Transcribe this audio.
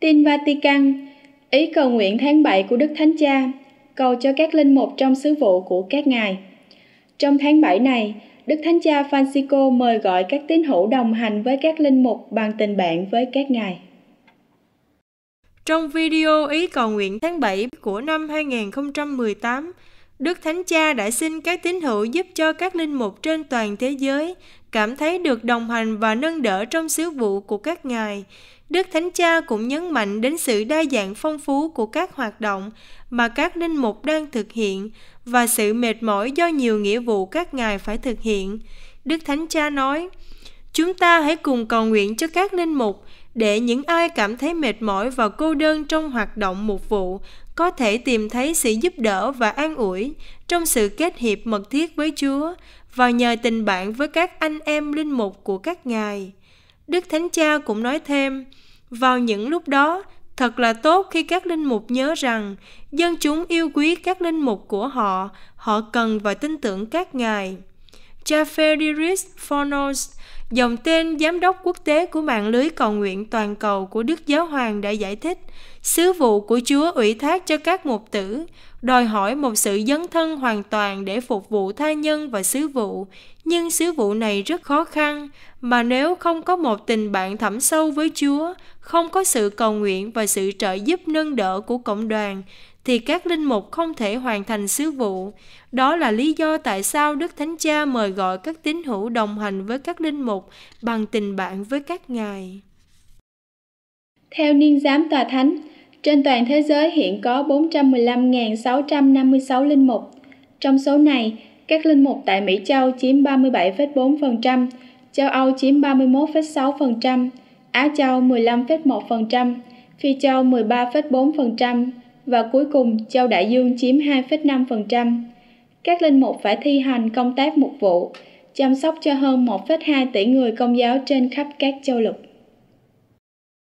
Tin Vatican Ý cầu nguyện tháng 7 của Đức Thánh Cha cầu cho các linh mục trong sứ vụ của các ngài. Trong tháng 7 này, Đức Thánh Cha Francisco mời gọi các tín hữu đồng hành với các linh mục bằng tình bạn với các ngài. Trong video ý cầu nguyện tháng 7 của năm 2018, Đức Thánh Cha đã xin các tín hữu giúp cho các linh mục trên toàn thế giới cảm thấy được đồng hành và nâng đỡ trong sứ vụ của các ngài. Đức Thánh Cha cũng nhấn mạnh đến sự đa dạng phong phú của các hoạt động mà các linh mục đang thực hiện và sự mệt mỏi do nhiều nghĩa vụ các ngài phải thực hiện. Đức Thánh Cha nói, chúng ta hãy cùng cầu nguyện cho các linh mục để những ai cảm thấy mệt mỏi và cô đơn trong hoạt động mục vụ có thể tìm thấy sự giúp đỡ và an ủi trong sự kết hiệp mật thiết với Chúa và nhờ tình bạn với các anh em linh mục của các ngài. Đức Thánh Cha cũng nói thêm, vào những lúc đó, thật là tốt khi các linh mục nhớ rằng dân chúng yêu quý các linh mục của họ, họ cần và tin tưởng các ngài. Cha Federic Fornos Dòng tên giám đốc quốc tế của mạng lưới cầu nguyện toàn cầu của Đức Giáo Hoàng đã giải thích, sứ vụ của Chúa ủy thác cho các mục tử, đòi hỏi một sự dấn thân hoàn toàn để phục vụ tha nhân và sứ vụ, nhưng sứ vụ này rất khó khăn, mà nếu không có một tình bạn thẳm sâu với Chúa, không có sự cầu nguyện và sự trợ giúp nâng đỡ của cộng đoàn, thì các linh mục không thể hoàn thành sứ vụ. Đó là lý do tại sao Đức Thánh Cha mời gọi các tín hữu đồng hành với các linh mục phục bằng tình bạn với các ngài. Theo Niên giám tòa thánh, trên toàn thế giới hiện có 415.656 linh mục. Trong số này, các linh mục tại Mỹ Châu chiếm 37,4%, châu Âu chiếm 31,6%, Á Châu 15,1%, Phi Châu 13,4% và cuối cùng Châu Đại Dương chiếm 2,5%. Các linh mục phải thi hành công tác mục vụ, chăm sóc cho hơn 1,2 tỷ người công giáo trên khắp các châu lục.